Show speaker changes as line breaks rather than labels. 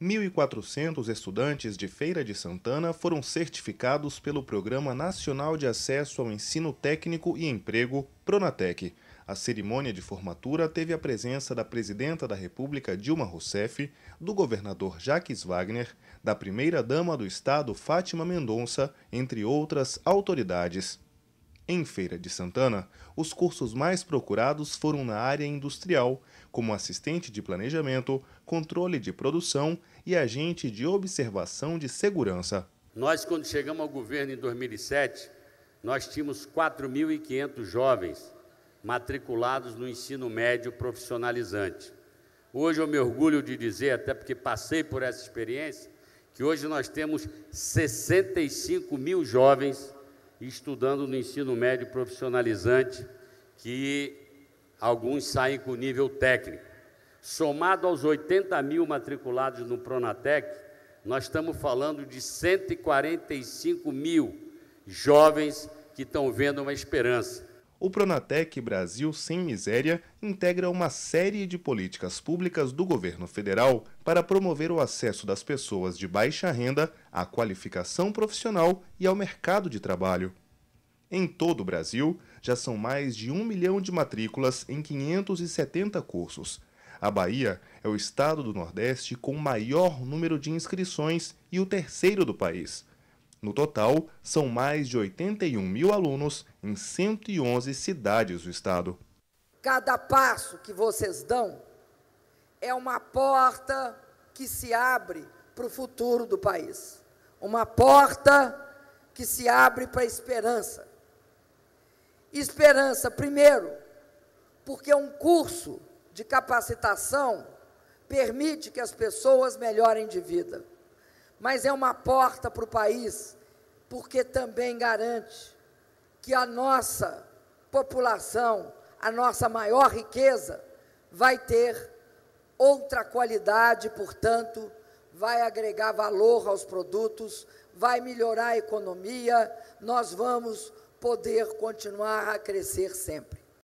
1.400 estudantes de Feira de Santana foram certificados pelo Programa Nacional de Acesso ao Ensino Técnico e Emprego, Pronatec. A cerimônia de formatura teve a presença da presidenta da República Dilma Rousseff, do governador Jaques Wagner, da primeira-dama do estado Fátima Mendonça, entre outras autoridades. Em Feira de Santana, os cursos mais procurados foram na área industrial, como assistente de planejamento, controle de produção e agente de observação de segurança.
Nós, quando chegamos ao governo em 2007, nós tínhamos 4.500 jovens matriculados no ensino médio profissionalizante. Hoje eu me orgulho de dizer, até porque passei por essa experiência, que hoje nós temos 65 mil jovens estudando no ensino médio profissionalizante, que alguns saem com nível técnico. Somado aos 80 mil matriculados no Pronatec, nós estamos falando de 145 mil jovens que estão vendo uma esperança.
O Pronatec Brasil Sem Miséria integra uma série de políticas públicas do governo federal para promover o acesso das pessoas de baixa renda à qualificação profissional e ao mercado de trabalho. Em todo o Brasil, já são mais de um milhão de matrículas em 570 cursos. A Bahia é o estado do Nordeste com maior número de inscrições e o terceiro do país. No total, são mais de 81 mil alunos em 111 cidades do estado.
Cada passo que vocês dão é uma porta que se abre para o futuro do país, uma porta que se abre para a esperança. Esperança, primeiro, porque um curso de capacitação permite que as pessoas melhorem de vida mas é uma porta para o país, porque também garante que a nossa população, a nossa maior riqueza, vai ter outra qualidade, portanto, vai agregar valor aos produtos, vai melhorar a economia, nós vamos poder continuar a crescer sempre.